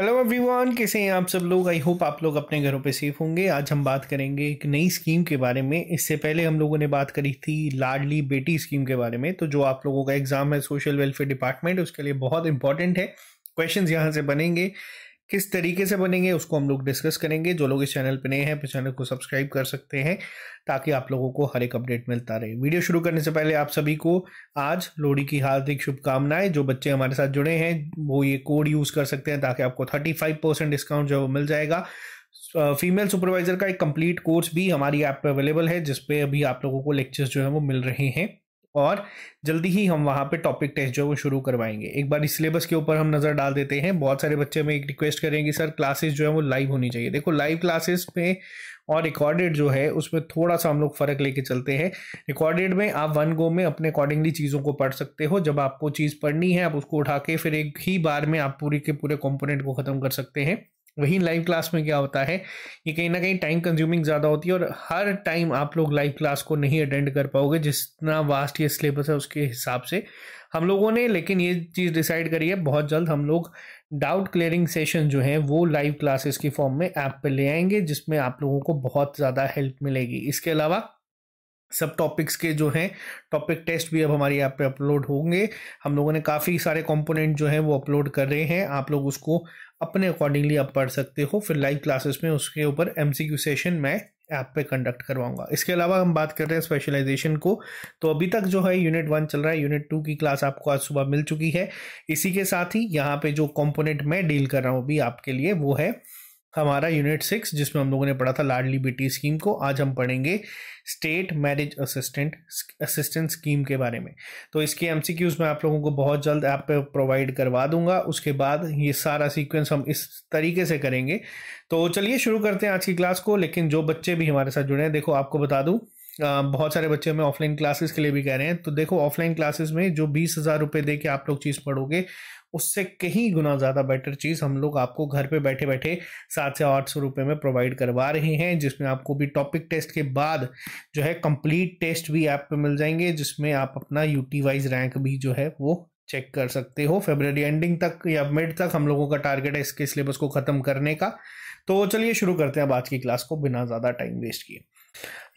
hello everyone कैसे हैं आप सब लोग आई होप आप लोग अपने घरों पे सेफ होंगे आज हम बात करेंगे एक नई स्कीम के बारे में इससे पहले हम लोगों ने बात करी थी लाडली बेटी स्कीम के बारे में तो जो आप लोगों का एग्ज़ाम है सोशल वेलफेयर डिपार्टमेंट उसके लिए बहुत इंपॉर्टेंट है क्वेश्चन यहाँ से बनेंगे किस तरीके से बनेंगे उसको हम लोग डिस्कस करेंगे जो लोग इस चैनल पर नए हैं तो चैनल को सब्सक्राइब कर सकते हैं ताकि आप लोगों को हर एक अपडेट मिलता रहे वीडियो शुरू करने से पहले आप सभी को आज लोहड़ी की हार्दिक शुभकामनाएं जो बच्चे हमारे साथ जुड़े हैं वो ये कोड यूज़ कर सकते हैं ताकि आपको थर्टी फाइव परसेंट डिस्काउंट जो मिल जाएगा फीमेल सुपरवाइजर का एक कंप्लीट कोर्स भी हमारी ऐप पर अवेलेबल है जिसपे अभी आप लोगों को लेक्चर्स जो है वो मिल रहे हैं और जल्दी ही हम वहाँ पे टॉपिक टेस्ट जो है वो शुरू करवाएंगे एक बार इस सिलेबस के ऊपर हम नज़र डाल देते हैं बहुत सारे बच्चे हमें एक रिक्वेस्ट करेंगे सर क्लासेस जो है वो लाइव होनी चाहिए देखो लाइव क्लासेस में और रिकॉर्डेड जो है उसमें थोड़ा सा हम लोग फ़र्क लेके चलते हैं रिकॉर्डेड में आप वन गो में अपने अकॉर्डिंगली चीज़ों को पढ़ सकते हो जब आपको चीज़ पढ़नी है आप उसको उठा के फिर एक ही बार में आप पूरी के पूरे कॉम्पोनेंट को ख़त्म कर सकते हैं वहीं लाइव क्लास में क्या होता है ये कहीं ना कहीं टाइम कंज्यूमिंग ज़्यादा होती है और हर टाइम आप लोग लाइव क्लास को नहीं अटेंड कर पाओगे जितना वास्ट ये सिलेबस है उसके हिसाब से हम लोगों ने लेकिन ये चीज़ डिसाइड करी है बहुत जल्द हम लोग डाउट क्लियरिंग सेशन जो है वो लाइव क्लासेस की फॉर्म में ऐप पर ले आएंगे जिसमें आप लोगों को बहुत ज़्यादा हेल्प मिलेगी इसके अलावा सब टॉपिक्स के जो हैं टॉपिक टेस्ट भी अब हमारी ऐप पे अपलोड होंगे हम लोगों ने काफ़ी सारे कंपोनेंट जो हैं वो अपलोड कर रहे हैं आप लोग उसको अपने अकॉर्डिंगली आप पढ़ सकते हो फिर लाइव क्लासेस में उसके ऊपर एम सेशन मैं ऐप पे कंडक्ट करवाऊंगा इसके अलावा हम बात कर रहे हैं स्पेशलाइजेशन को तो अभी तक जो है यूनिट वन चल रहा है यूनिट टू की क्लास आपको आज सुबह मिल चुकी है इसी के साथ ही यहाँ पे जो कंपोनेंट मैं डील कर रहा हूँ अभी आपके लिए वो है हमारा यूनिट सिक्स जिसमें हम लोगों ने पढ़ा था लाडली बेटी स्कीम को आज हम पढ़ेंगे state marriage assistant assistant scheme के बारे में तो इसके एम सी मैं आप लोगों को बहुत जल्द ऐप पे प्रोवाइड करवा दूंगा उसके बाद ये सारा सीक्वेंस हम इस तरीके से करेंगे तो चलिए शुरू करते हैं आज की क्लास को लेकिन जो बच्चे भी हमारे साथ जुड़े हैं देखो आपको बता दूँ बहुत सारे बच्चे हमें ऑफलाइन क्लासेस के लिए भी कह रहे हैं तो देखो ऑफलाइन क्लासेस में जो बीस हज़ार रुपये दे के आप लोग चीज़ पढ़ोगे उससे कहीं गुना ज़्यादा बेटर चीज़ हम लोग आपको घर पे बैठे बैठे सात से आठ सौ रुपये में प्रोवाइड करवा रहे हैं जिसमें आपको भी टॉपिक टेस्ट के बाद जो है कंप्लीट टेस्ट भी ऐप पे मिल जाएंगे जिसमें आप अपना यूटी वाइज रैंक भी जो है वो चेक कर सकते हो फेबररी एंडिंग तक या मिड तक हम लोगों का टारगेट है इसके सिलेबस को ख़त्म करने का तो चलिए शुरू करते हैं अब आज की क्लास को बिना ज़्यादा टाइम वेस्ट किए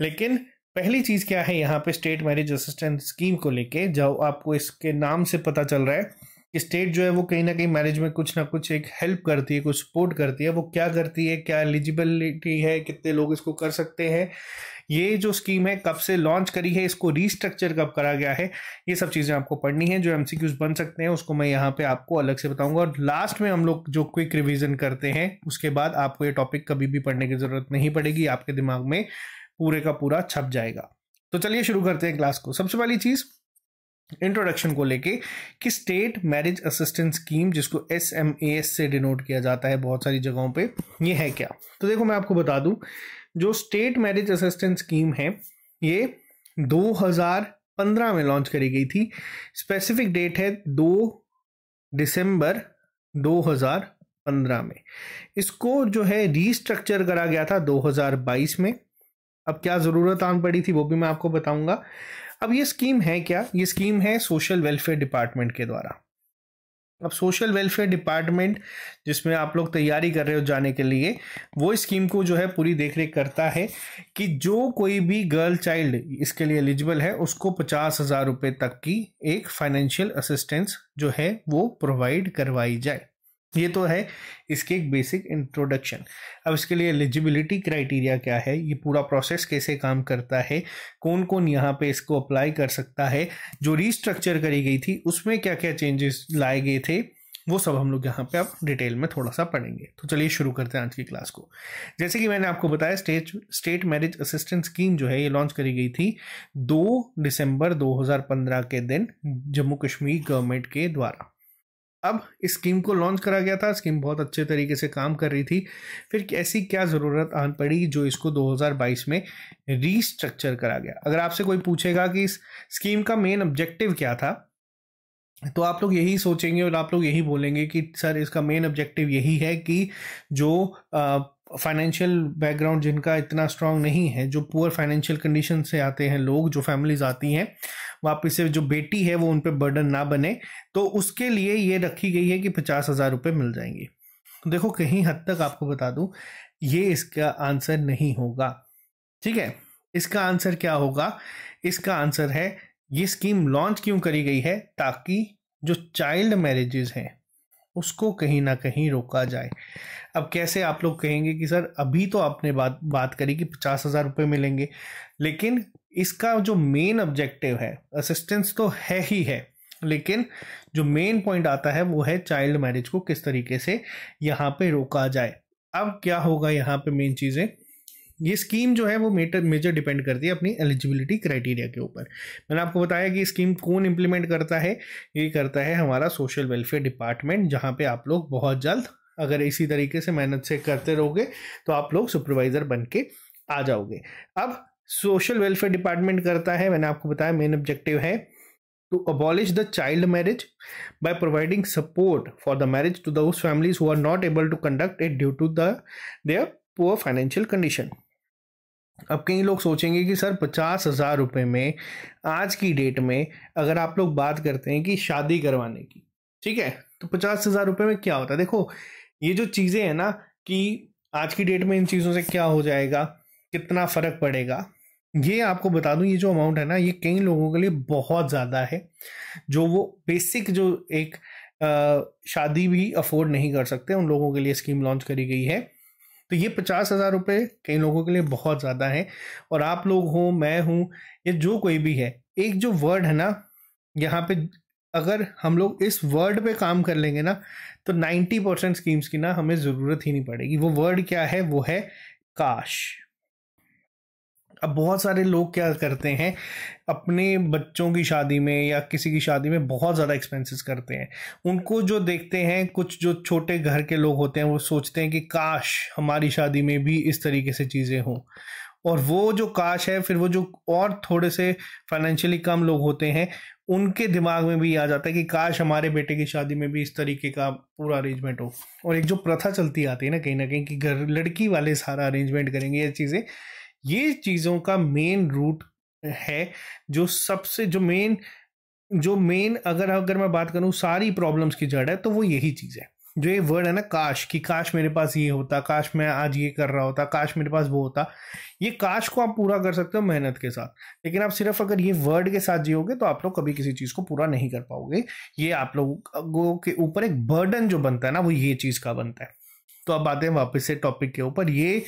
लेकिन पहली चीज क्या है यहाँ पे स्टेट मैरिज असिस्टेंट स्कीम को लेके जो आपको इसके नाम से पता चल रहा है कि स्टेट जो है वो कहीं ना कहीं मैरिज में कुछ ना कुछ एक हेल्प करती है कुछ सपोर्ट करती है वो क्या करती है क्या एलिजिबिलिटी है कितने लोग इसको कर सकते हैं ये जो स्कीम है कब से लॉन्च करी है इसको रीस्ट्रक्चर कब करा गया है ये सब चीज़ें आपको पढ़नी है जो एम बन सकते हैं उसको मैं यहाँ पे आपको अलग से बताऊंगा और लास्ट में हम लोग जो क्विक रिविजन करते हैं उसके बाद आपको ये टॉपिक कभी भी पढ़ने की ज़रूरत नहीं पड़ेगी आपके दिमाग में पूरे का पूरा छप जाएगा तो चलिए शुरू करते हैं क्लास को सबसे पहली चीज़ इंट्रोडक्शन को लेके कि स्टेट मैरिज असिस्टेंस स्कीम जिसको एस एम ए एस से डिनोट किया जाता है बहुत सारी जगहों पे ये है क्या तो देखो मैं आपको बता दूं जो स्टेट मैरिज असिस्टेंस स्कीम है ये 2015 में लॉन्च करी गई थी स्पेसिफिक डेट है 2 दिसंबर 2015 में इसको जो है रीस्ट्रक्चर करा गया था 2022 में अब क्या ज़रूरत आन पड़ी थी वो भी मैं आपको बताऊंगा अब ये स्कीम है क्या ये स्कीम है सोशल वेलफेयर डिपार्टमेंट के द्वारा अब सोशल वेलफेयर डिपार्टमेंट जिसमें आप लोग तैयारी कर रहे हो जाने के लिए वो स्कीम को जो है पूरी देखरेख करता है कि जो कोई भी गर्ल चाइल्ड इसके लिए एलिजिबल है उसको पचास हज़ार रुपये तक की एक फाइनेंशियल असिस्टेंस जो है वो प्रोवाइड करवाई जाए ये तो है इसकी एक बेसिक इंट्रोडक्शन अब इसके लिए एलिजिबिलिटी क्राइटेरिया क्या है ये पूरा प्रोसेस कैसे काम करता है कौन कौन यहाँ पे इसको अप्लाई कर सकता है जो रीस्ट्रक्चर करी गई थी उसमें क्या क्या चेंजेस लाए गए थे वो सब हम लोग यहाँ पे आप डिटेल में थोड़ा सा पढ़ेंगे तो चलिए शुरू करते हैं आज की क्लास को जैसे कि मैंने आपको बताया state state marriage assistance scheme जो है ये लॉन्च करी गई थी 2 दिसंबर 2015 के दिन जम्मू कश्मीर गवर्नमेंट के द्वारा अब इस स्कीम को लॉन्च करा गया था स्कीम बहुत अच्छे तरीके से काम कर रही थी फिर ऐसी क्या ज़रूरत आन पड़ी जो इसको 2022 में रीस्ट्रक्चर करा गया अगर आपसे कोई पूछेगा कि इस स्कीम का मेन ऑब्जेक्टिव क्या था तो आप लोग यही सोचेंगे और आप लोग यही बोलेंगे कि सर इसका मेन ऑब्जेक्टिव यही है कि जो फाइनेंशियल बैकग्राउंड जिनका इतना स्ट्रांग नहीं है जो पुअर फाइनेंशियल कंडीशन से आते हैं लोग जो फैमिलीज आती हैं वापस से जो बेटी है वो उन पर बर्डन ना बने तो उसके लिए ये रखी गई है कि पचास हज़ार रुपये मिल जाएंगे तो देखो कहीं हद तक आपको बता दूं ये इसका आंसर नहीं होगा ठीक है इसका आंसर क्या होगा इसका आंसर है ये स्कीम लॉन्च क्यों करी गई है ताकि जो चाइल्ड मैरिजेस हैं उसको कहीं ना कहीं रोका जाए अब कैसे आप लोग कहेंगे कि सर अभी तो आपने बात बात करी कि पचास हज़ार रुपये मिलेंगे लेकिन इसका जो मेन ऑब्जेक्टिव है असिस्टेंस तो है ही है लेकिन जो मेन पॉइंट आता है वो है चाइल्ड मैरिज को किस तरीके से यहाँ पे रोका जाए अब क्या होगा यहाँ पे मेन चीज़ें ये स्कीम जो है वो मेटर मेजर डिपेंड करती है अपनी एलिजिबिलिटी क्राइटेरिया के ऊपर मैंने आपको बताया कि स्कीम कौन इम्प्लीमेंट करता है ये करता है हमारा सोशल वेलफेयर डिपार्टमेंट जहाँ पे आप लोग बहुत जल्द अगर इसी तरीके से मेहनत से करते रहोगे तो आप लोग सुपरवाइज़र बन के आ जाओगे अब सोशल वेलफेयर डिपार्टमेंट करता है मैंने आपको बताया मेन ऑब्जेक्टिव है to abolish the child marriage by providing support for the marriage to those families who are not able to conduct it due to the their poor financial condition अब कई लोग सोचेंगे कि सर पचास हज़ार रुपये में आज की डेट में अगर आप लोग बात करते हैं कि शादी करवाने की ठीक है तो पचास हज़ार रुपये में क्या होता है देखो ये जो चीज़ें हैं ना कि आज की डेट में इन चीज़ों से क्या हो जाएगा कितना फ़र्क पड़ेगा ये आपको बता दूं ये जो अमाउंट है ना ये कई लोगों के लिए बहुत ज़्यादा है जो वो बेसिक जो एक शादी भी अफोर्ड नहीं कर सकते उन लोगों के लिए स्कीम लॉन्च करी गई है तो ये पचास हज़ार रुपये कई लोगों के लिए बहुत ज़्यादा है और आप लोग हो मैं हूँ या जो कोई भी है एक जो वर्ड है ना यहाँ पे अगर हम लोग इस वर्ड पे काम कर लेंगे ना तो 90 परसेंट स्कीम्स की ना हमें ज़रूरत ही नहीं पड़ेगी वो वर्ड क्या है वो है काश अब बहुत सारे लोग क्या करते हैं अपने बच्चों की शादी में या किसी की शादी में बहुत ज़्यादा एक्सपेंसेस करते हैं उनको जो देखते हैं कुछ जो छोटे घर के लोग होते हैं वो सोचते हैं कि काश हमारी शादी में भी इस तरीके से चीज़ें हों और वो जो काश है फिर वो जो और थोड़े से फाइनेंशियली कम लोग होते हैं उनके दिमाग में भी आ जाता है कि काश हमारे बेटे की शादी में भी इस तरीके का पूरा अरेंजमेंट हो और एक जो प्रथा चलती आती है ना कहीं ना कहीं कि घर लड़की वाले सारा अरेंजमेंट करेंगे ये चीज़ें ये चीज़ों का मेन रूट है जो सबसे जो मेन जो मेन अगर अगर मैं बात करूँ सारी प्रॉब्लम्स की जड़ है तो वो यही चीज़ है जो ये वर्ड है ना काश कि काश मेरे पास ये होता काश मैं आज ये कर रहा होता काश मेरे पास वो होता ये काश को आप पूरा कर सकते हो मेहनत के साथ लेकिन आप सिर्फ अगर ये वर्ड के साथ जियोगे तो आप लोग कभी किसी चीज़ को पूरा नहीं कर पाओगे ये आप लोगों के ऊपर एक बर्डन जो बनता है ना वो ये चीज़ का बनता है तो अब आते हैं वापस से टॉपिक के ऊपर ये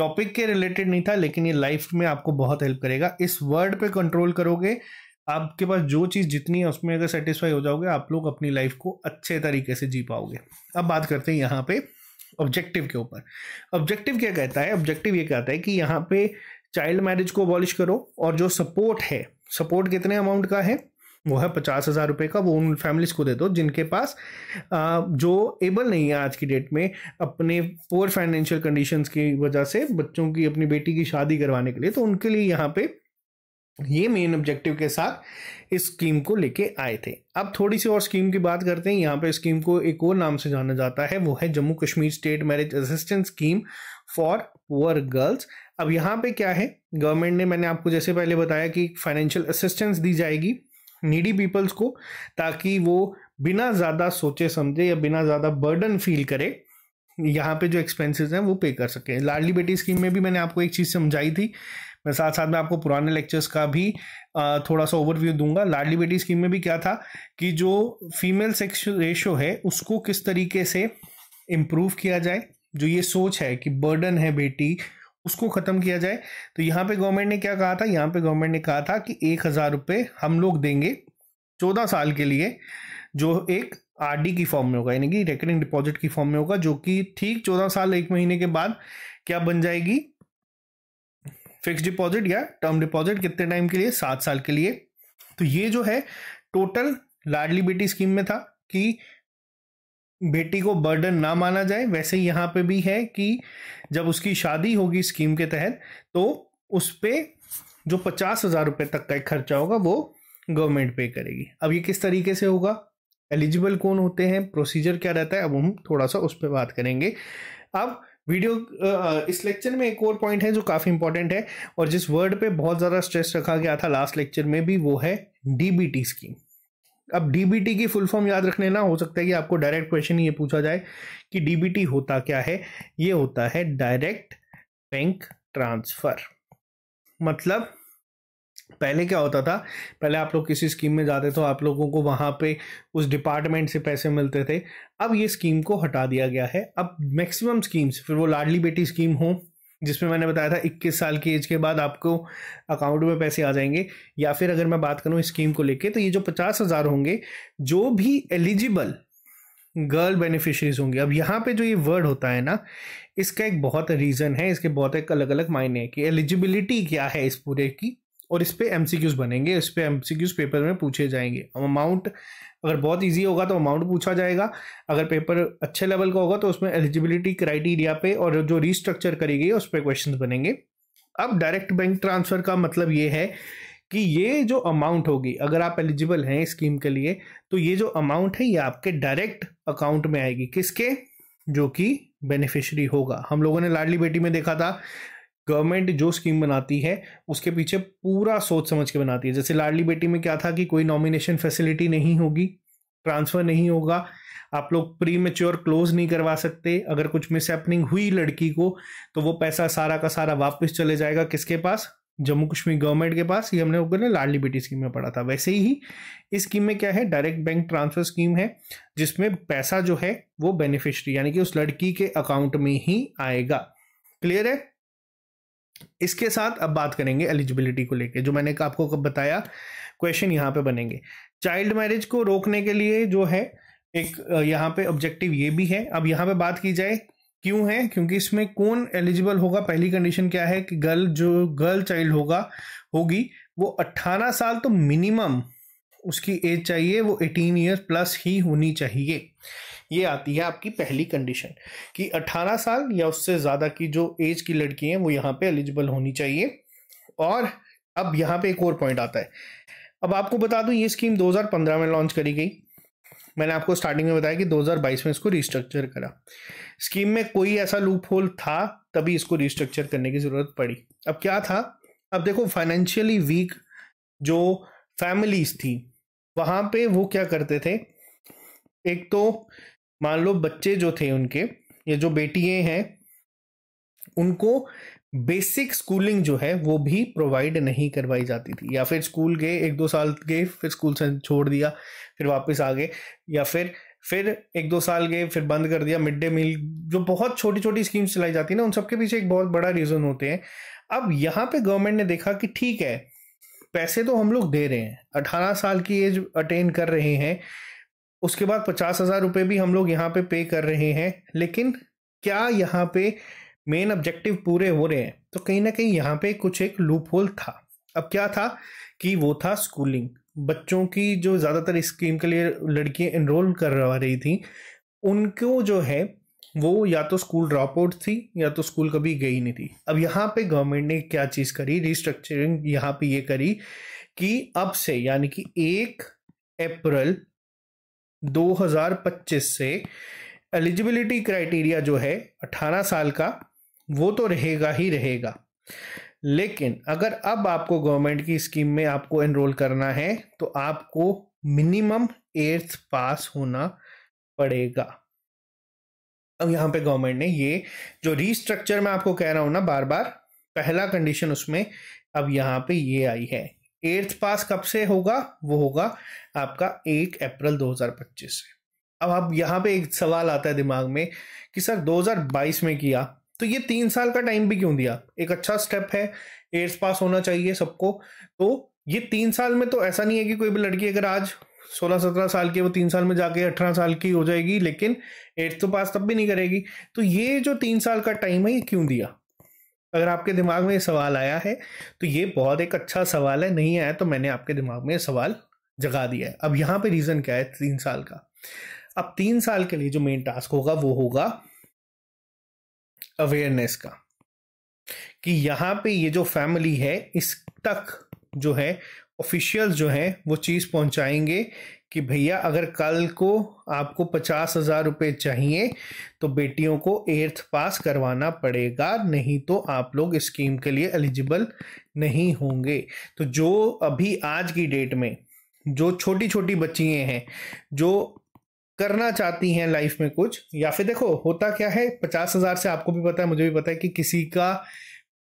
टॉपिक के रिलेटेड नहीं था लेकिन ये लाइफ में आपको बहुत हेल्प करेगा इस वर्ड पे कंट्रोल करोगे आपके पास जो चीज़ जितनी है उसमें अगर सेटिस्फाई हो जाओगे आप लोग अपनी लाइफ को अच्छे तरीके से जी पाओगे अब बात करते हैं यहाँ पे ऑब्जेक्टिव के ऊपर ऑब्जेक्टिव क्या कहता है ऑब्जेक्टिव ये कहता है कि यहाँ पे चाइल्ड मैरिज को अबॉलिश करो और जो सपोर्ट है सपोर्ट कितने अमाउंट का है वो है पचास हज़ार रुपये का वो उन फैमिलीज को दे दो जिनके पास जो एबल नहीं है आज की डेट में अपने पुअर फाइनेंशियल कंडीशंस की वजह से बच्चों की अपनी बेटी की शादी करवाने के लिए तो उनके लिए यहाँ पे ये मेन ऑब्जेक्टिव के साथ इस स्कीम को लेके आए थे अब थोड़ी सी और स्कीम की बात करते हैं यहाँ पे स्कीम को एक और नाम से जाना जाता है वो है Jammu Kashmir state marriage assistance scheme for poor girls अब यहाँ पे क्या है गवर्नमेंट ने मैंने आपको जैसे पहले बताया कि फाइनेंशियल असिस्टेंस दी जाएगी नीडी पीपल्स को ताकि वो बिना ज़्यादा सोचे समझे या बिना ज़्यादा बर्डन फील करे यहाँ पे जो एक्सपेंसेस हैं वो पे कर सकें लाडली बेटी स्कीम में भी मैंने आपको एक चीज़ समझाई थी मैं साथ साथ में आपको पुराने लेक्चर्स का भी थोड़ा सा ओवरव्यू दूंगा लाडली बेटी स्कीम में भी क्या था कि जो फीमेल सेक्स रेशो है उसको किस तरीके से इम्प्रूव किया जाए जो ये सोच है कि बर्डन है बेटी उसको ख़त्म किया जाए तो यहाँ पे गवर्नमेंट ने क्या कहा था यहाँ पे गवर्नमेंट ने कहा था कि एक हज़ार रुपये हम लोग देंगे चौदह साल के लिए जो एक आरडी की फॉर्म में होगा यानी कि रेकरिंग डिपॉजिट की फॉर्म में होगा जो कि ठीक चौदह साल एक महीने के बाद क्या बन जाएगी फिक्स डिपॉजिट या टर्म डिपॉजिट कितने टाइम के लिए सात साल के लिए तो ये जो है टोटल लाडली बेटी स्कीम में था कि बेटी को बर्डन ना माना जाए वैसे यहाँ पे भी है कि जब उसकी शादी होगी स्कीम के तहत तो उस पर जो पचास हज़ार रुपये तक का खर्चा होगा वो गवर्नमेंट पे करेगी अब ये किस तरीके से होगा एलिजिबल कौन होते हैं प्रोसीजर क्या रहता है अब हम थोड़ा सा उस पर बात करेंगे अब वीडियो इस लेक्चर में एक और पॉइंट है जो काफ़ी इंपॉर्टेंट है और जिस वर्ड पे बहुत ज़्यादा स्ट्रेस रखा गया था लास्ट लेक्चर में भी वो है डीबीटी स्कीम अब डीबीटी की फुल फॉर्म याद रख लेना हो सकता है कि आपको डायरेक्ट क्वेश्चन ये पूछा जाए कि डीबीटी होता क्या है ये होता है डायरेक्ट बैंक ट्रांसफर मतलब पहले क्या होता था पहले आप लोग किसी स्कीम में जाते तो आप लोगों को वहाँ पे उस डिपार्टमेंट से पैसे मिलते थे अब ये स्कीम को हटा दिया गया है अब मैक्सिमम स्कीम्स फिर वो लाडली बेटी स्कीम हो जिसमें मैंने बताया था 21 साल की एज के बाद आपको अकाउंट में पैसे आ जाएंगे या फिर अगर मैं बात करूं स्कीम को लेके तो ये जो पचास हज़ार होंगे जो भी एलिजिबल गर्ल बेनिफिशरीज होंगे अब यहाँ पे जो ये वर्ड होता है ना इसका एक बहुत रीज़न है इसके बहुत एक अलग अलग मायने हैं कि एलिजिबिलिटी क्या है इस पूरे की और इस पर एम बनेंगे इस पर एम पेपर में पूछे जाएंगे अमाउंट अगर बहुत ईजी होगा तो अमाउंट पूछा जाएगा अगर पेपर अच्छे लेवल का होगा तो उसमें एलिजिबिलिटी क्राइटेरिया पे और जो रीस्ट्रक्चर करी गई उस पर क्वेश्चन बनेंगे अब डायरेक्ट बैंक ट्रांसफ़र का मतलब ये है कि ये जो अमाउंट होगी अगर आप एलिजिबल हैं स्कीम के लिए तो ये जो अमाउंट है ये आपके डायरेक्ट अकाउंट में आएगी किसके जो कि बेनिफिशरी होगा हम लोगों ने लाडली बेटी में देखा था गवर्नमेंट जो स्कीम बनाती है उसके पीछे पूरा सोच समझ के बनाती है जैसे लाडली बेटी में क्या था कि कोई नॉमिनेशन फैसिलिटी नहीं होगी ट्रांसफ़र नहीं होगा आप लोग प्री मेच्योर क्लोज नहीं करवा सकते अगर कुछ मिसहैपनिंग हुई लड़की को तो वो पैसा सारा का सारा वापस चले जाएगा किसके पास जम्मू कश्मीर गवर्नमेंट के पास ये हमने ऊपर ने लाडली बेटी स्कीम में पढ़ा था वैसे ही इस स्कीम में क्या है डायरेक्ट बैंक ट्रांसफर स्कीम है जिसमें पैसा जो है वो बेनिफिशरी यानी कि उस लड़की के अकाउंट में ही आएगा क्लियर है इसके साथ अब बात करेंगे एलिजिबिलिटी को लेके जो मैंने आपको कब बताया क्वेश्चन यहाँ पे बनेंगे चाइल्ड मैरिज को रोकने के लिए जो है एक यहाँ पे ऑब्जेक्टिव ये भी है अब यहाँ पे बात की जाए क्यों है क्योंकि इसमें कौन एलिजिबल होगा पहली कंडीशन क्या है कि गर्ल जो गर्ल चाइल्ड होगा होगी वो 18 साल तो मिनिमम उसकी एज चाहिए वो 18 ईयर प्लस ही होनी चाहिए ये आती है आपकी पहली कंडीशन कि 18 साल या उससे ज़्यादा की जो एज की लड़की हैं वो यहाँ पे एलिजिबल होनी चाहिए और अब यहाँ पे एक और पॉइंट आता है अब आपको बता दूँ ये स्कीम 2015 में लॉन्च करी गई मैंने आपको स्टार्टिंग में बताया कि 2022 में इसको रिस्ट्रक्चर करा स्कीम में कोई ऐसा लूप होल था तभी इसको रिस्ट्रक्चर करने की ज़रूरत पड़ी अब क्या था अब देखो फाइनेंशियली वीक जो फैमिलीज थी वहाँ पे वो क्या करते थे एक तो मान लो बच्चे जो थे उनके ये जो बेटिए हैं उनको बेसिक स्कूलिंग जो है वो भी प्रोवाइड नहीं करवाई जाती थी या फिर स्कूल गए एक दो साल गए फिर स्कूल से छोड़ दिया फिर वापस आ गए या फिर फिर एक दो साल गए फिर बंद कर दिया मिड डे मील जो बहुत छोटी छोटी स्कीम्स चलाई जाती है ना उन सबके पीछे एक बहुत बड़ा रीज़न होते हैं अब यहाँ पे गवर्नमेंट ने देखा कि ठीक है पैसे तो हम लोग दे रहे हैं अठारह साल की एज अटेन कर रहे हैं उसके बाद पचास हजार रुपये भी हम लोग यहाँ पे पे कर रहे हैं लेकिन क्या यहाँ पे मेन ऑब्जेक्टिव पूरे हो रहे हैं तो कहीं ना कहीं यहाँ पे कुछ एक लूप होल था अब क्या था कि वो था स्कूलिंग बच्चों की जो ज़्यादातर स्कीम के लिए लड़कियाँ इनरोल करवा रही थी उनको जो है वो या तो स्कूल ड्रॉप आउट थी या तो स्कूल कभी गई नहीं थी अब यहाँ पे गवर्नमेंट ने क्या चीज़ करी रिस्ट्रक्चरिंग यहाँ पे ये करी कि अब से यानी कि एक अप्रैल 2025 से एलिजिबिलिटी क्राइटेरिया जो है 18 साल का वो तो रहेगा ही रहेगा लेकिन अगर अब आपको गवर्नमेंट की स्कीम में आपको एनरोल करना है तो आपको मिनिमम एट्थ पास होना पड़ेगा अब यहां पे गवर्नमेंट ने ये जो रीस्ट्रक्चर में आपको कह रहा हूं ना बार बार पहला कंडीशन उसमें अब यहां पे ये आई है एट्थ पास कब से होगा वो होगा आपका एक अप्रैल 2025 से अब अब यहाँ पे एक सवाल आता है दिमाग में कि सर 2022 में किया तो ये तीन साल का टाइम भी क्यों दिया एक अच्छा स्टेप है एट्थ पास होना चाहिए सबको तो ये तीन साल में तो ऐसा नहीं है कि कोई भी लड़की अगर आज सोलह सत्रह साल की वो तीन साल में जाके अठारह साल की हो जाएगी लेकिन एट्थ तो पास तब भी नहीं करेगी तो ये जो तीन साल का टाइम है ये क्यों दिया अगर आपके दिमाग में ये सवाल आया है तो ये बहुत एक अच्छा सवाल है नहीं आया तो मैंने आपके दिमाग में ये सवाल जगा दिया है अब यहाँ पे रीज़न क्या है तीन साल का अब तीन साल के लिए जो मेन टास्क होगा वो होगा अवेयरनेस का कि यहाँ पे ये जो फैमिली है इस तक जो है ऑफिशियल जो हैं वो चीज़ पहुँचाएंगे कि भैया अगर कल को आपको पचास हज़ार रुपये चाहिए तो बेटियों को एर्थ पास करवाना पड़ेगा नहीं तो आप लोग स्कीम के लिए एलिजिबल नहीं होंगे तो जो अभी आज की डेट में जो छोटी छोटी बच्चियाँ हैं जो करना चाहती हैं लाइफ में कुछ या फिर देखो होता क्या है पचास हज़ार से आपको भी पता है मुझे भी पता है कि किसी का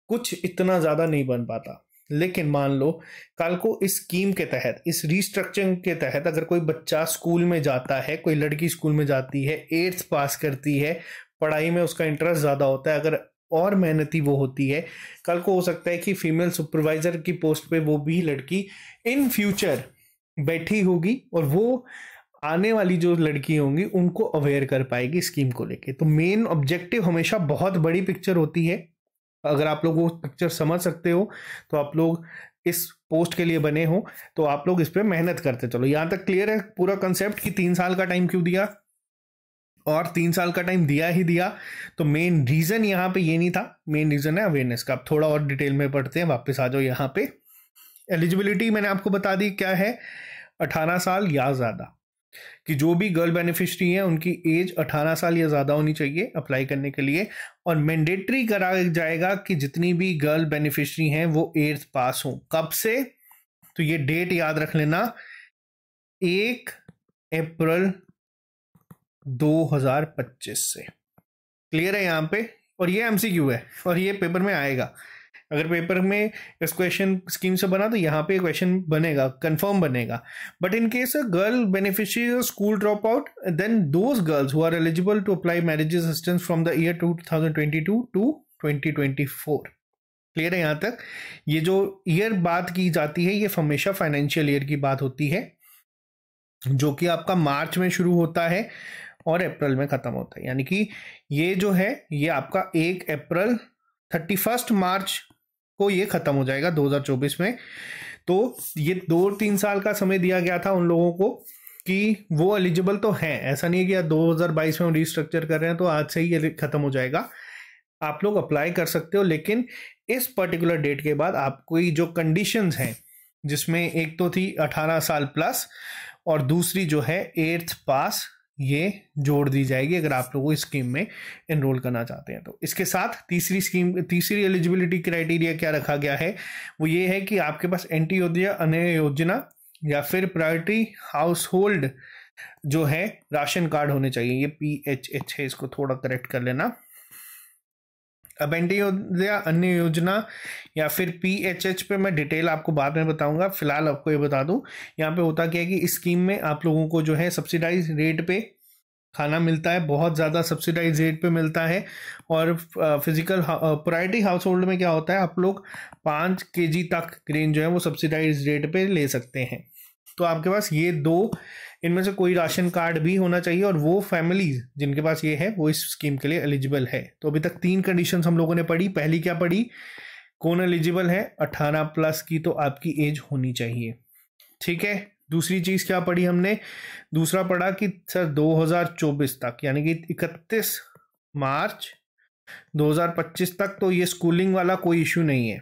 कुछ इतना ज़्यादा नहीं बन पाता लेकिन मान लो कल को इस स्कीम के तहत इस रिस्ट्रक्चरिंग के तहत अगर कोई बच्चा स्कूल में जाता है कोई लड़की स्कूल में जाती है एट्थ पास करती है पढ़ाई में उसका इंटरेस्ट ज़्यादा होता है अगर और मेहनती वो होती है कल को हो सकता है कि फीमेल सुपरवाइजर की पोस्ट पे वो भी लड़की इन फ्यूचर बैठी होगी और वो आने वाली जो लड़की होंगी उनको अवेयर कर पाएगी स्कीम को लेके तो मेन ऑब्जेक्टिव हमेशा बहुत बड़ी पिक्चर होती है अगर आप लोग वो पिक्चर समझ सकते हो तो आप लोग इस पोस्ट के लिए बने हो तो आप लोग इस पर मेहनत करते चलो यहाँ तक क्लियर है पूरा कंसेप्ट कि तीन साल का टाइम क्यों दिया और तीन साल का टाइम दिया ही दिया तो मेन रीज़न यहाँ पे ये नहीं था मेन रीज़न है अवेयरनेस का आप थोड़ा और डिटेल में पढ़ते हैं वापस आ जाओ यहाँ पे एलिजिबिलिटी मैंने आपको बता दी क्या है अठारह साल या ज़्यादा कि जो भी गर्ल बेनिफिशरी हैं उनकी एज 18 साल या ज़्यादा होनी चाहिए अप्लाई करने के लिए और मैंडेटरी करा जाएगा कि जितनी भी गर्ल बेनिफिशरी हैं वो एट्थ पास हों कब से तो ये डेट याद रख लेना एक अप्रैल 2025 से क्लियर है यहाँ पे और ये एमसीक्यू है और ये पेपर में आएगा अगर पेपर में इस क्वेश्चन स्कीम से बना तो यहाँ पे क्वेश्चन बनेगा कंफर्म बनेगा but in case a girl beneficiary school drop out then those girls who are eligible to apply marriage assistance from the year two two twenty clear है यहाँ तक ये जो ईयर बात की जाती है ये हमेशा फाइनेंशियल ईयर की बात होती है जो कि आपका मार्च में शुरू होता है और अप्रैल में ख़त्म होता है यानी कि ये जो है ये आपका एक अप्रैल थर्टी फर्स्ट मार्च को ये ख़त्म हो जाएगा 2024 में तो ये दो तीन साल का समय दिया गया था उन लोगों को कि वो एलिजिबल तो हैं ऐसा नहीं है कि 2022 में हम रिस्ट्रक्चर कर रहे हैं तो आज से ही ये ख़त्म हो जाएगा आप लोग अप्लाई कर सकते हो लेकिन इस पर्टिकुलर डेट के बाद आपकी जो कंडीशंस हैं जिसमें एक तो थी 18 साल प्लस और दूसरी जो है एट्थ पास ये जोड़ दी जाएगी अगर आप लोग स्कीम में एनरोल करना चाहते हैं तो इसके साथ तीसरी स्कीम तीसरी एलिजिबिलिटी क्राइटेरिया क्या रखा गया है वो ये है कि आपके पास एंटी योजना अन्य योजना या फिर प्रायोरिटी हाउस होल्ड जो है राशन कार्ड होने चाहिए ये पी एच एच है इसको थोड़ा करेक्ट कर लेना अब अंत्योदया अन्य योजना या फिर पीएचएच पे मैं डिटेल आपको बाद में बताऊंगा फिलहाल आपको ये बता दूं यहाँ पे होता क्या है कि स्कीम में आप लोगों को जो है सब्सिडाइज रेट पे खाना मिलता है बहुत ज़्यादा सब्सिडाइज रेट पे मिलता है और फिजिकल प्रायरिटी हाउस होल्ड में क्या होता है आप लोग पाँच के जी तक ग्रेन जो है वो सब्सिडाइज रेट पर ले सकते हैं तो आपके पास ये दो इनमें से कोई राशन कार्ड भी होना चाहिए और वो फैमिली जिनके पास ये है वो इस स्कीम के लिए एलिजिबल है तो अभी तक तीन कंडीशन हम लोगों ने पढ़ी पहली क्या पढ़ी कौन एलिजिबल है अट्ठारह प्लस की तो आपकी एज होनी चाहिए ठीक है दूसरी चीज़ क्या पढ़ी हमने दूसरा पढ़ा कि सर 2024 तक यानी कि 31 मार्च 2025 तक तो ये स्कूलिंग वाला कोई इशू नहीं है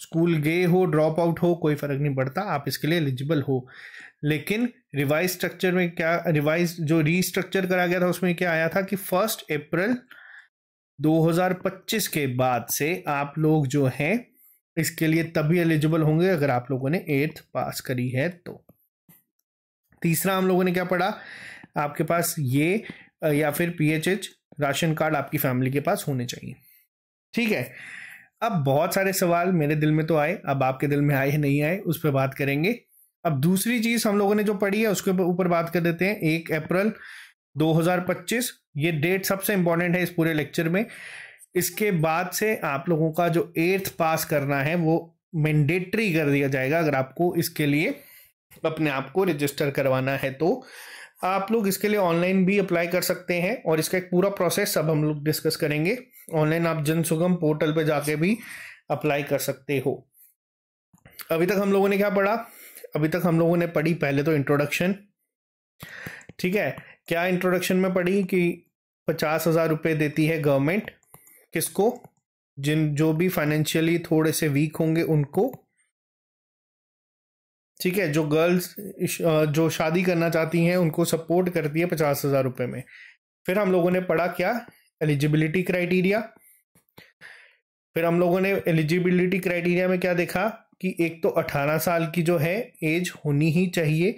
स्कूल गए हो ड्रॉप आउट हो कोई फ़र्क नहीं पड़ता आप इसके लिए एलिजिबल हो लेकिन रिवाइज स्ट्रक्चर में क्या रिवाइज जो रीस्ट्रक्चर करा गया था उसमें क्या आया था कि फर्स्ट अप्रैल 2025 के बाद से आप लोग जो हैं इसके लिए तभी एलिजिबल होंगे अगर आप लोगों ने एट्थ पास करी है तो तीसरा हम लोगों ने क्या पढ़ा आपके पास ये या फिर पीएचएच राशन कार्ड आपकी फैमिली के पास होने चाहिए ठीक है अब बहुत सारे सवाल मेरे दिल में तो आए अब आपके दिल में आए नहीं आए उस पर बात करेंगे अब दूसरी चीज हम लोगों ने जो पढ़ी है उसके ऊपर बात कर देते हैं एक अप्रैल 2025 ये डेट सबसे इंपॉर्टेंट है इस पूरे लेक्चर में इसके बाद से आप लोगों का जो एट्थ पास करना है वो मैंडेटरी कर दिया जाएगा अगर आपको इसके लिए अपने आप को रजिस्टर करवाना है तो आप लोग इसके लिए ऑनलाइन भी अप्लाई कर सकते हैं और इसका एक पूरा प्रोसेस सब हम लोग डिस्कस करेंगे ऑनलाइन आप जन सुगम पोर्टल पर जाके भी अप्लाई कर सकते हो अभी तक हम लोगों ने क्या पढ़ा अभी तक हम लोगों ने पढ़ी पहले तो इंट्रोडक्शन ठीक है क्या इंट्रोडक्शन में पढ़ी कि पचास हज़ार रुपये देती है गवर्नमेंट किसको जिन जो भी फाइनेंशियली थोड़े से वीक होंगे उनको ठीक है जो गर्ल्स जो शादी करना चाहती हैं उनको सपोर्ट करती है पचास हज़ार रुपये में फिर हम लोगों ने पढ़ा क्या एलिजिबिलिटी क्राइटेरिया फिर हम लोगों ने एलिजिबिलिटी क्राइटेरिया में क्या देखा कि एक तो अठारह साल की जो है एज होनी ही चाहिए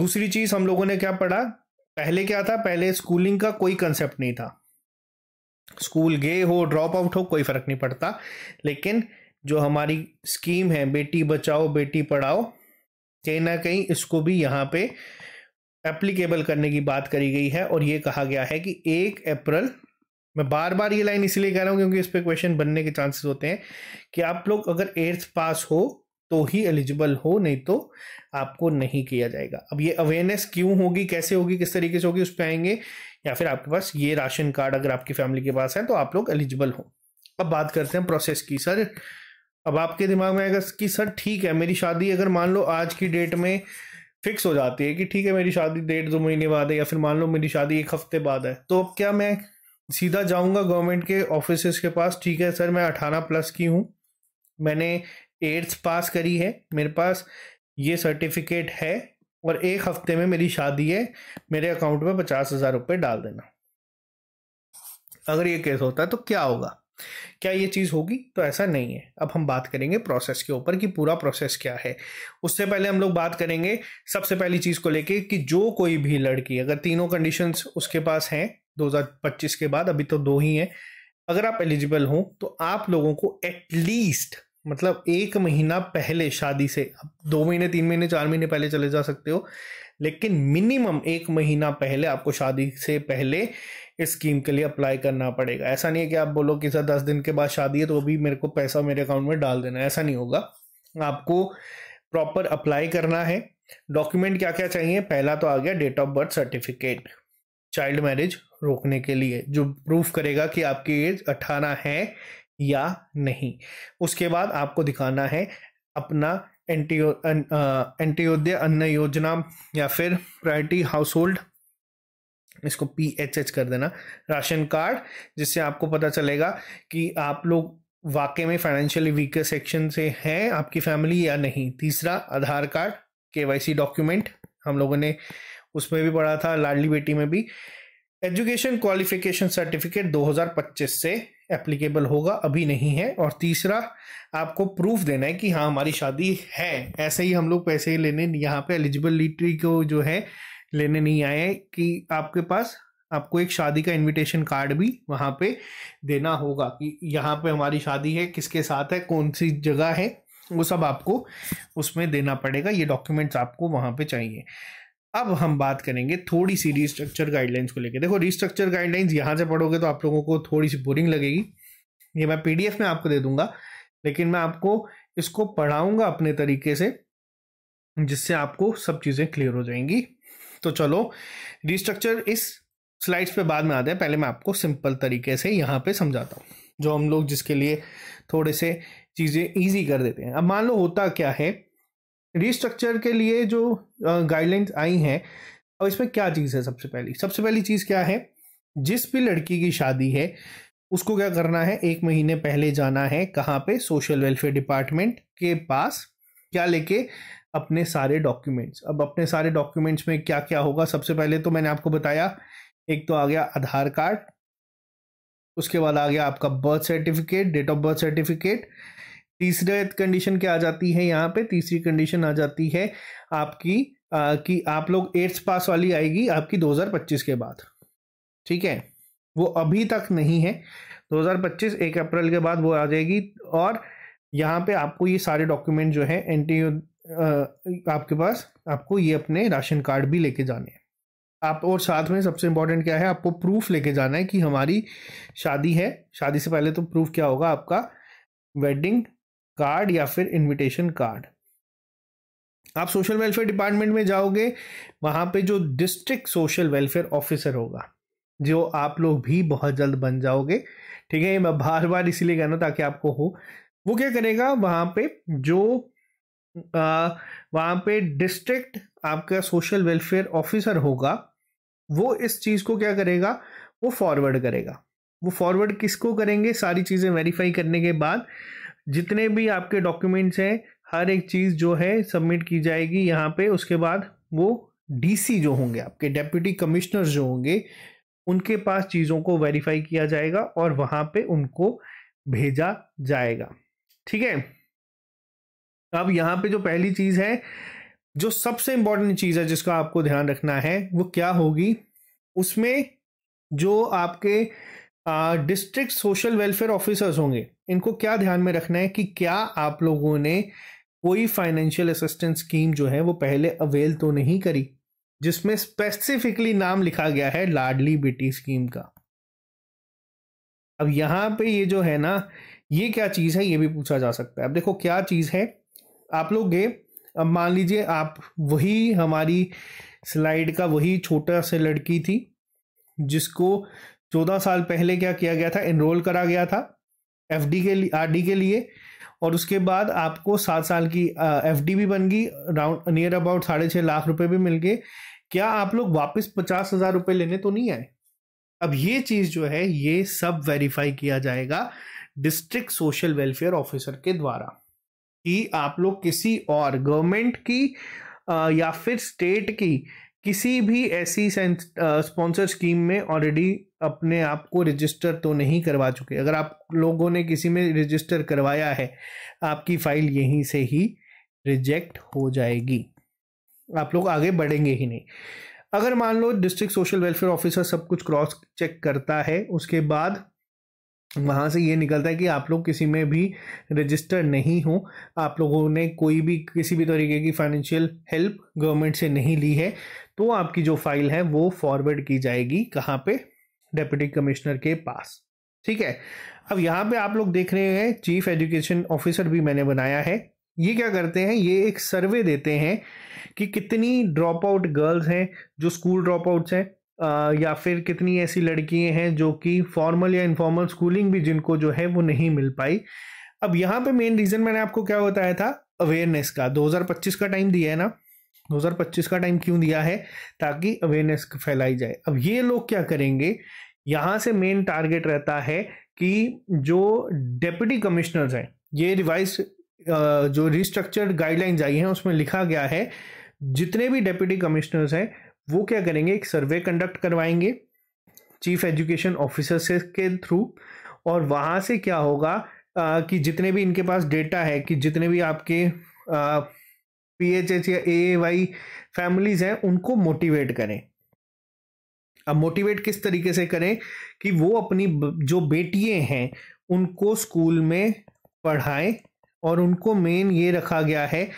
दूसरी चीज़ हम लोगों ने क्या पढ़ा पहले क्या था पहले स्कूलिंग का कोई कंसेप्ट नहीं था स्कूल गए हो ड्रॉप आउट हो कोई फर्क नहीं पड़ता लेकिन जो हमारी स्कीम है बेटी बचाओ बेटी पढ़ाओ कहीं ना कहीं इसको भी यहाँ पे एप्लीकेबल करने की बात करी गई है और ये कहा गया है कि एक अप्रैल मैं बार बार ये लाइन इसलिए कह रहा हूँ क्योंकि इस पर क्वेश्चन बनने के चांसेस होते हैं कि आप लोग अगर एट्थ पास हो तो ही एलिजिबल हो नहीं तो आपको नहीं किया जाएगा अब ये अवेयरनेस क्यों होगी कैसे होगी किस तरीके से होगी उस पर आएंगे या फिर आपके पास ये राशन कार्ड अगर आपकी फैमिली के पास है तो आप लोग एलिजिबल हो अब बात करते हैं प्रोसेस की सर अब आपके दिमाग में आएगा कि सर ठीक है मेरी शादी अगर मान लो आज की डेट में फिक्स हो जाती है कि ठीक है मेरी शादी डेढ़ दो महीने बाद है या फिर मान लो मेरी शादी एक हफ्ते बाद है तो अब क्या मैं सीधा जाऊंगा गवर्नमेंट के ऑफिस के पास ठीक है सर मैं अठारह प्लस की हूँ मैंने एट्थ पास करी है मेरे पास ये सर्टिफिकेट है और एक हफ्ते में मेरी शादी है मेरे अकाउंट में पचास हज़ार रुपये डाल देना अगर ये केस होता है तो क्या होगा क्या ये चीज़ होगी तो ऐसा नहीं है अब हम बात करेंगे प्रोसेस के ऊपर कि पूरा प्रोसेस क्या है उससे पहले हम लोग बात करेंगे सबसे पहली चीज़ को लेके कि जो कोई भी लड़की अगर तीनों कंडीशंस उसके पास हैं 2025 के बाद अभी तो दो ही हैं अगर आप एलिजिबल हों तो आप लोगों को एटलीस्ट मतलब एक महीना पहले शादी से आप दो महीने तीन महीने चार महीने पहले चले जा सकते हो लेकिन मिनिमम एक महीना पहले आपको शादी से पहले इस स्कीम के लिए अप्लाई करना पड़ेगा ऐसा नहीं है कि आप बोलो कि सर दस दिन के बाद शादी है तो अभी मेरे को पैसा मेरे अकाउंट में डाल देना ऐसा नहीं होगा आपको प्रॉपर अप्लाई करना है डॉक्यूमेंट क्या क्या चाहिए पहला तो आ गया date of birth certificate child marriage रोकने के लिए जो प्रूफ करेगा कि आपकी एज अठारह है या नहीं उसके बाद आपको दिखाना है अपना एंटीयोदय अन्न योजना या फिर प्रायरिटी हाउस होल्ड इसको पी एच एच कर देना राशन कार्ड जिससे आपको पता चलेगा कि आप लोग वाकई में फाइनेंशियली वीकर सेक्शन से हैं आपकी फैमिली या नहीं तीसरा Aadhaar card K Y C document हम लोगों ने उसमें भी पढ़ा था लाडली बेटी में भी एजुकेशन क्वालिफिकेशन सर्टिफिकेट 2025 से एप्लीकेबल होगा अभी नहीं है और तीसरा आपको प्रूफ देना है कि हाँ हमारी शादी है ऐसे ही हम लोग पैसे लेने यहाँ पे एलिजिबल लिटरी को जो है लेने नहीं आए कि आपके पास आपको एक शादी का इनविटेशन कार्ड भी वहाँ पे देना होगा कि यहाँ पे हमारी शादी है किसके साथ है कौन सी जगह है वो सब आपको उसमें देना पड़ेगा ये डॉक्यूमेंट्स आपको वहाँ पे चाहिए अब हम बात करेंगे थोड़ी सी रीस्ट्रक्चर गाइडलाइंस को लेकर देखो रीस्ट्रक्चर गाइडलाइंस यहाँ से पढ़ोगे तो आप लोगों को थोड़ी सी बोरिंग लगेगी ये मैं पीडीएफ में आपको दे दूंगा लेकिन मैं आपको इसको पढ़ाऊंगा अपने तरीके से जिससे आपको सब चीज़ें क्लियर हो जाएंगी तो चलो रिस्ट्रक्चर इस स्लाइड्स पे बाद में आते हैं पहले मैं आपको सिंपल तरीके से यहाँ पे समझाता हूँ जो हम लोग जिसके लिए थोड़े से चीज़ें ईजी कर देते हैं अब मान लो होता क्या है रिस्ट्रक्चर के लिए जो गाइडलाइंस आई हैं और इसमें क्या चीज़ है सबसे पहली सबसे पहली चीज़ क्या है जिस भी लड़की की शादी है उसको क्या करना है एक महीने पहले जाना है कहाँ पे सोशल वेलफेयर डिपार्टमेंट के पास क्या लेके अपने सारे डॉक्यूमेंट्स अब अपने सारे डॉक्यूमेंट्स में क्या क्या होगा सबसे पहले तो मैंने आपको बताया एक तो आ गया आधार कार्ड उसके बाद आ गया आपका birth certificate date of birth certificate तीसरे कंडीशन क्या आ जाती है यहाँ पे तीसरी कंडीशन आ जाती है आपकी आ, कि आप लोग एट्थ पास वाली आएगी आपकी 2025 के बाद ठीक है वो अभी तक नहीं है 2025 एक अप्रैल के बाद वो आ जाएगी और यहाँ पे आपको ये सारे डॉक्यूमेंट जो है एन आपके पास आपको ये अपने राशन कार्ड भी लेके जाने हैं आप और साथ में सबसे इम्पोर्टेंट क्या है आपको प्रूफ लेके जाना है कि हमारी शादी है शादी से पहले तो प्रूफ क्या होगा आपका वेडिंग कार्ड या फिर इनविटेशन कार्ड आप सोशल वेलफेयर डिपार्टमेंट में जाओगे वहां पे जो डिस्ट्रिक्ट सोशल वेलफेयर ऑफिसर होगा जो आप लोग भी बहुत जल्द बन जाओगे ठीक है मैं बार बार इसीलिए कहना ताकि आपको हो वो क्या करेगा वहां पे जो वहाँ पे डिस्ट्रिक्ट आपका सोशल वेलफेयर ऑफिसर होगा वो इस चीज़ को क्या करेगा वो फॉरवर्ड करेगा वो फॉरवर्ड किसको करेंगे सारी चीज़ें वेरीफाई करने के बाद जितने भी आपके डॉक्यूमेंट्स हैं हर एक चीज़ जो है सबमिट की जाएगी यहाँ पे उसके बाद वो डीसी जो होंगे आपके डेप्यूटी कमिश्नर जो होंगे उनके पास चीज़ों को वेरीफाई किया जाएगा और वहाँ पे उनको भेजा जाएगा ठीक है अब यहाँ पे जो पहली चीज है जो सबसे इंपॉर्टेंट चीज है जिसका आपको ध्यान रखना है वो क्या होगी उसमें जो आपके डिस्ट्रिक्ट सोशल वेलफेयर ऑफिसर्स होंगे इनको क्या ध्यान में रखना है कि क्या आप लोगों ने कोई फाइनेंशियल असिस्टेंस स्कीम जो है वो पहले अवेल तो नहीं करी जिसमें स्पेसिफिकली नाम लिखा गया है लाडली बेटी स्कीम का अब यहां पे ये जो है ना ये क्या चीज़ है ये भी पूछा जा सकता है अब देखो क्या चीज़ है आप लोग गए अब मान लीजिए आप वही हमारी स्लाइड का वही छोटा सा लड़की थी जिसको चौदह साल पहले क्या किया गया था एनरोल करा गया था एफ डी के लिए आर डी के लिए और उसके बाद आपको सात साल की एफ डी भी बन गई राउंड नियर अबाउट साढ़े छः लाख रुपए भी मिल गए क्या आप लोग वापस पचास हज़ार रुपये लेने तो नहीं आए अब ये चीज़ जो है ये सब वेरीफाई किया जाएगा डिस्ट्रिक्ट सोशल वेलफेयर ऑफिसर के द्वारा कि आप लोग किसी और गवर्नमेंट की या फिर स्टेट की किसी भी ऐसी स्पॉन्सर स्कीम में ऑलरेडी अपने आप को रजिस्टर तो नहीं करवा चुके अगर आप लोगों ने किसी में रजिस्टर करवाया है आपकी फाइल यहीं से ही रिजेक्ट हो जाएगी आप लोग आगे बढ़ेंगे ही नहीं अगर मान लो डिस्ट्रिक्ट सोशल वेलफेयर ऑफिसर सब कुछ क्रॉस चेक करता है उसके बाद वहाँ से ये निकलता है कि आप लोग किसी में भी रजिस्टर नहीं हो आप लोगों ने कोई भी किसी भी तरीके की फाइनेंशियल हेल्प गवर्नमेंट से नहीं ली है तो आपकी जो फाइल है वो फॉरवर्ड की जाएगी कहाँ पे डेप्यूटी कमिश्नर के पास ठीक है अब यहाँ पे आप लोग देख रहे हैं चीफ एजुकेशन ऑफिसर भी मैंने बनाया है ये क्या करते हैं ये एक सर्वे देते हैं कि कितनी ड्रॉप आउट गर्ल्स हैं जो स्कूल ड्रॉप आउट्स हैं या फिर कितनी ऐसी लड़कियां हैं जो कि फॉर्मल या इनफॉर्मल स्कूलिंग भी जिनको जो है वो नहीं मिल पाई अब यहाँ पे मेन रीज़न मैंने आपको क्या बताया था अवेयरनेस का 2025 का टाइम दिया है ना 2025 का टाइम क्यों दिया है ताकि अवेयरनेस फैलाई जाए अब ये लोग क्या करेंगे यहाँ से मेन टारगेट रहता है कि जो डेप्यूटी कमिश्नर्स हैं ये रिवाइज जो रिस्ट्रक्चर्ड गाइडलाइंस आई हैं उसमें लिखा गया है जितने भी डेप्यूटी कमिश्नर्स हैं वो क्या करेंगे एक सर्वे कंडक्ट करवाएंगे चीफ एजुकेशन ऑफिसर से के थ्रू और वहाँ से क्या होगा आ, कि जितने भी इनके पास डेटा है कि जितने भी आपके पी एच एच या ए वाई फैमिलीज हैं उनको मोटिवेट करें अब मोटिवेट किस तरीके से करें कि वो अपनी जो बेटिए हैं उनको स्कूल में पढ़ाएं और उनको मेन ये रखा गया है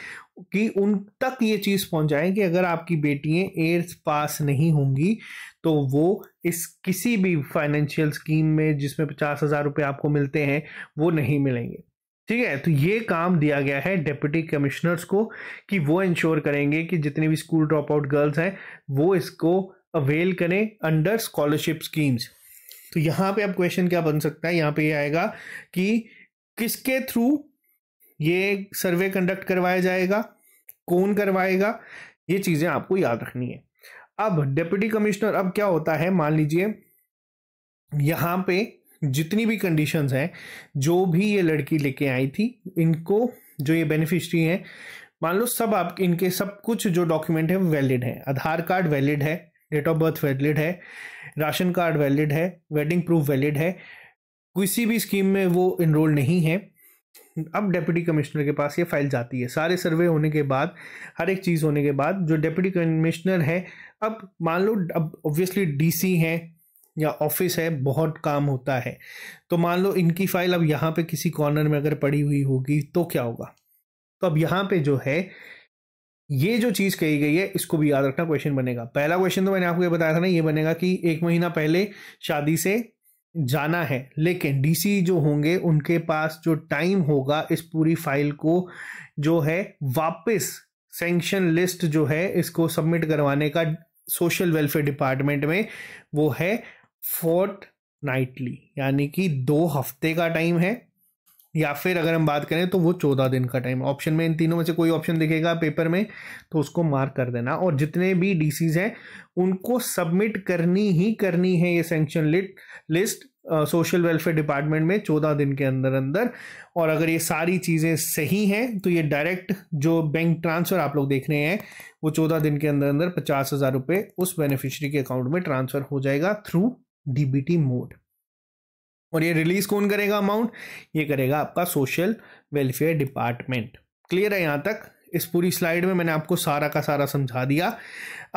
कि उन तक ये चीज़ पहुंचाएं कि अगर आपकी बेटियां एट्थ पास नहीं होंगी तो वो इस किसी भी फाइनेंशियल स्कीम में जिसमें पचास हज़ार रुपये आपको मिलते हैं वो नहीं मिलेंगे ठीक है तो ये काम दिया गया है डिप्टी कमिश्नर्स को कि वो इंश्योर करेंगे कि जितने भी स्कूल ड्रॉप आउट गर्ल्स हैं वो इसको अवेल करें अंडर स्कॉलरशिप स्कीम्स तो यहाँ पे अब क्वेश्चन क्या बन सकता है यहाँ पे ये यह आएगा कि किसके थ्रू ये सर्वे कंडक्ट करवाया जाएगा कौन करवाएगा ये चीज़ें आपको याद रखनी है अब डिप्टी कमिश्नर अब क्या होता है मान लीजिए यहाँ पे जितनी भी कंडीशंस हैं जो भी ये लड़की लेके आई थी इनको जो ये बेनिफिशरी हैं मान लो सब आप इनके सब कुछ जो डॉक्यूमेंट है वैलिड है आधार कार्ड वैलिड है डेट ऑफ बर्थ वैलिड है राशन कार्ड वैलिड है वेडिंग प्रूफ वैलिड है किसी भी स्कीम में वो इनरोल नहीं है अब डेप्यूटी कमिश्नर के पास ये फाइल जाती है सारे सर्वे होने के बाद हर एक चीज़ होने के बाद जो डेप्यूटी कमिश्नर है अब मान लो अब ऑब्वियसली डीसी है या ऑफिस है बहुत काम होता है तो मान लो इनकी फाइल अब यहाँ पे किसी कॉर्नर में अगर पड़ी हुई होगी तो क्या होगा तो अब यहाँ पे जो है ये जो चीज़ कही गई है इसको भी याद रखना क्वेश्चन बनेगा पहला क्वेश्चन तो मैंने आपको ये बताया था ना ये बनेगा कि एक महीना पहले शादी से जाना है लेकिन डीसी जो होंगे उनके पास जो टाइम होगा इस पूरी फाइल को जो है वापस सेंक्शन लिस्ट जो है इसको सबमिट करवाने का सोशल वेलफेयर डिपार्टमेंट में वो है फोर्थ नाइटली यानी कि दो हफ्ते का टाइम है या फिर अगर हम बात करें तो वो चौदह दिन का टाइम ऑप्शन में इन तीनों में से कोई ऑप्शन दिखेगा पेपर में तो उसको मार्क कर देना और जितने भी डीसीज हैं उनको सबमिट करनी ही करनी है ये सेंक्शन लिट लिस्ट सोशल वेलफेयर डिपार्टमेंट में चौदह दिन के अंदर अंदर और अगर ये सारी चीज़ें सही हैं तो ये डायरेक्ट जो बैंक ट्रांसफ़र आप लोग देख रहे हैं वो चौदह दिन के अंदर अंदर पचास हज़ार रुपये उस बेनिफिशरी के अकाउंट में ट्रांसफ़र हो जाएगा थ्रू डीबीटी मोड और ये रिलीज कौन करेगा अमाउंट ये करेगा आपका सोशल वेलफेयर डिपार्टमेंट क्लियर है यहाँ तक इस पूरी स्लाइड में मैंने आपको सारा का सारा समझा दिया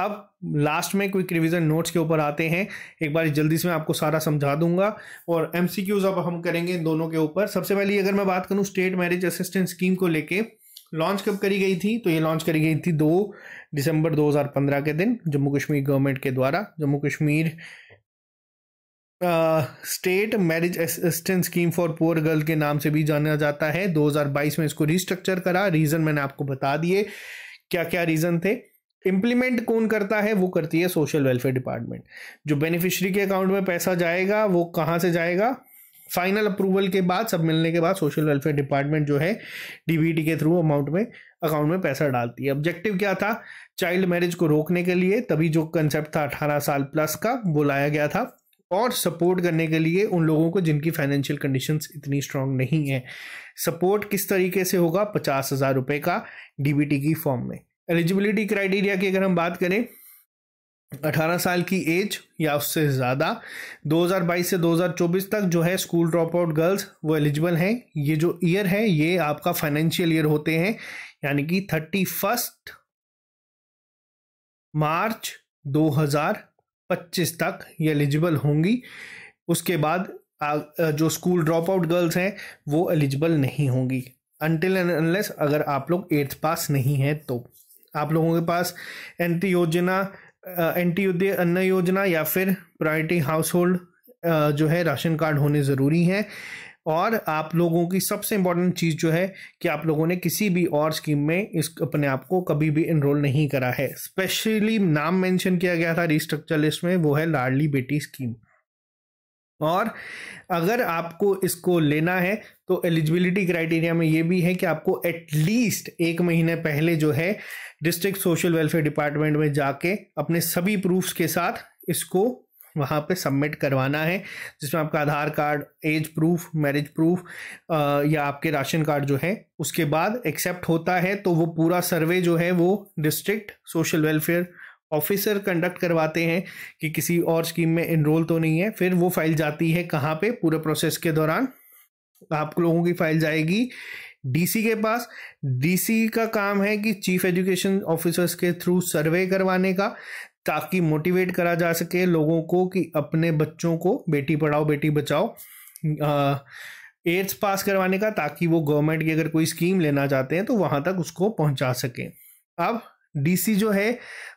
अब लास्ट में क्विक रिवीजन नोट्स के ऊपर आते हैं एक बार जल्दी से मैं आपको सारा समझा दूंगा और एम अब हम करेंगे दोनों के ऊपर सबसे पहले अगर मैं बात करूँ स्टेट मैरिज असिस्टेंट स्कीम को लेके लॉन्च कब करी गई थी तो ये लॉन्च करी गई थी दो दिसंबर पंद्रह के दिन जम्मू कश्मीर गवर्नमेंट के द्वारा Jammu Kashmir state marriage assistance scheme for poor girl के नाम से भी जाना जाता है 2022 में इसको रिस्ट्रक्चर करा रीज़न मैंने आपको बता दिए क्या क्या रीज़न थे इम्प्लीमेंट कौन करता है वो करती है सोशल वेलफेयर डिपार्टमेंट जो बेनिफिशरी के अकाउंट में पैसा जाएगा वो कहाँ से जाएगा फाइनल अप्रूवल के बाद सब मिलने के बाद सोशल वेलफेयर डिपार्टमेंट जो है डीबीटी के थ्रू अमाउंट में अकाउंट में पैसा डालती है ऑब्जेक्टिव क्या था चाइल्ड मैरिज को रोकने के लिए तभी जो कंसेप्ट था अठारह साल प्लस का वो लाया गया था और सपोर्ट करने के लिए उन लोगों को जिनकी फाइनेंशियल कंडीशंस इतनी स्ट्रांग नहीं है सपोर्ट किस तरीके से होगा पचास हज़ार रुपये का डीबीटी की फॉर्म में एलिजिबिलिटी क्राइटेरिया की अगर हम बात करें 18 साल की एज या उससे ज़्यादा 2022 से 2024 तक जो है स्कूल ड्रॉप आउट गर्ल्स वो एलिजिबल हैं ये जो ईयर है ये आपका फाइनेंशियल ईयर होते हैं यानी कि थर्टी फर्स्ट मार्च हजार 25 तक ये एलिजिबल होंगी उसके बाद जो स्कूल ड्रॉप आउट गर्ल्स हैं वो एलिजिबल नहीं होंगी अनटिल एंड अनलेस अगर आप लोग एट्थ पास नहीं है तो आप लोगों के पास एंटी योजना एंटी अन्न योजना या फिर प्रायोरिटी हाउस होल्ड जो है राशन कार्ड होने ज़रूरी हैं और आप लोगों की सबसे इम्पॉर्टेंट चीज़ जो है कि आप लोगों ने किसी भी और स्कीम में इस अपने आप को कभी भी इनरोल नहीं करा है स्पेशली नाम मेंशन किया गया था रिस्ट्रक्चर लिस्ट में वो है लाडली बेटी स्कीम और अगर आपको इसको लेना है तो एलिजिबिलिटी क्राइटेरिया में ये भी है कि आपको एटलीस्ट एक महीने पहले जो है डिस्ट्रिक्ट सोशल वेलफेयर डिपार्टमेंट में जाके अपने सभी प्रूफ्स के साथ इसको वहाँ पे सबमिट करवाना है जिसमें आपका Aadhaar card age proof marriage proof या आपके राशन कार्ड जो है उसके बाद एक्सेप्ट होता है तो वो पूरा सर्वे जो है वो district social welfare officer conduct करवाते हैं कि किसी और स्कीम में इनरोल तो नहीं है फिर वो फाइल जाती है कहाँ पे पूरे प्रोसेस के दौरान आप लोगों की फाइल जाएगी डीसी के पास डीसी का काम है कि चीफ एजुकेशन ऑफिसर्स के थ्रू सर्वे करवाने का ताकि मोटिवेट करा जा सके लोगों को कि अपने बच्चों को बेटी पढ़ाओ बेटी बचाओ एथ पास करवाने का ताकि वो गवर्नमेंट की अगर कोई स्कीम लेना चाहते हैं तो वहाँ तक उसको पहुँचा सकें अब डीसी जो है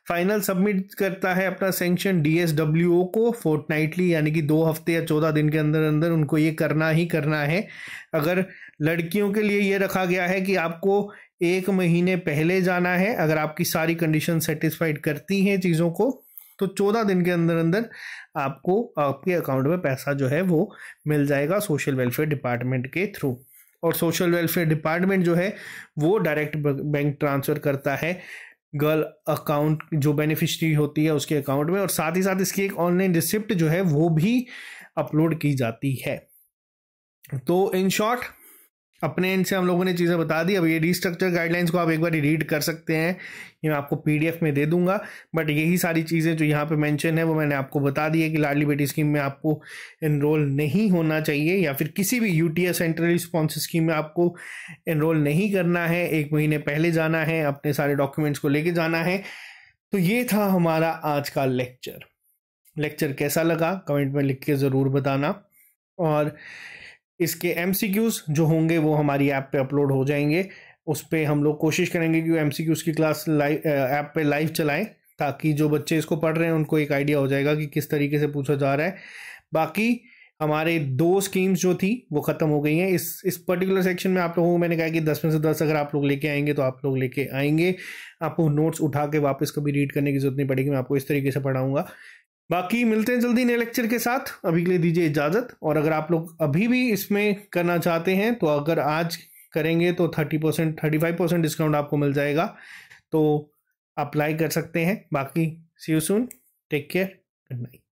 फाइनल सबमिट करता है अपना सेंक्शन डीएसडब्ल्यूओ को फोर्टनाइटली यानी कि दो हफ्ते या चौदह दिन के अंदर अंदर उनको ये करना ही करना है अगर लड़कियों के लिए ये रखा गया है कि आपको एक महीने पहले जाना है अगर आपकी सारी कंडीशन सेटिस्फाइड करती हैं चीज़ों को तो चौदह दिन के अंदर अंदर आपको आपके अकाउंट में पैसा जो है वो मिल जाएगा सोशल वेलफेयर डिपार्टमेंट के थ्रू और सोशल वेलफेयर डिपार्टमेंट जो है वो डायरेक्ट बैंक ट्रांसफ़र करता है गर्ल अकाउंट जो बेनिफिशरी होती है उसके अकाउंट में और साथ ही साथ इसकी एक ऑनलाइन रिसिप्ट जो है वो भी अपलोड की जाती है तो इन शॉर्ट अपने एंड से हम लोगों ने चीज़ें बता दी अब ये रीस्ट्रक्चर गाइडलाइंस को आप एक बार रीड कर सकते हैं ये मैं आपको पीडीएफ में दे दूंगा बट यही सारी चीज़ें जो यहाँ पे मेंशन है वो मैंने आपको बता दी है कि लाडली बेटी स्कीम में आपको इनरोल नहीं होना चाहिए या फिर किसी भी U T central response scheme में आपको इनरोल नहीं करना है एक महीने पहले जाना है अपने सारे डॉक्यूमेंट्स को लेके जाना है तो ये था हमारा आज का लेक्चर लेक्चर कैसा लगा कमेंट में लिख के ज़रूर बताना और इसके एम जो होंगे वो हमारी ऐप पे अपलोड हो जाएंगे उस पर हम लोग कोशिश करेंगे कि एम सी की क्लास लाइव ऐप पे लाइव चलाएं ताकि जो बच्चे इसको पढ़ रहे हैं उनको एक आइडिया हो जाएगा कि किस तरीके से पूछा जा रहा है बाकी हमारे दो स्कीम्स जो थी वो ख़त्म हो गई हैं इस इस पर्टिकुलर सेक्शन में आप लोगों को मैंने कहा कि दस में से दस अगर आप लोग लेके आएंगे तो आप लोग लेके आएंगे आपको नोट्स उठा के वापस कभी रीड करने की जरूरत नहीं पड़ेगी मैं आपको इस तरीके से पढ़ाऊँगा बाकी मिलते हैं जल्दी नए लेक्चर के साथ अभी के लिए दीजिए इजाज़त और अगर आप लोग अभी भी इसमें करना चाहते हैं तो अगर आज करेंगे तो thirty percent thirty five percent discount आपको मिल जाएगा तो अप्लाई कर सकते हैं बाकी see you soon take care good night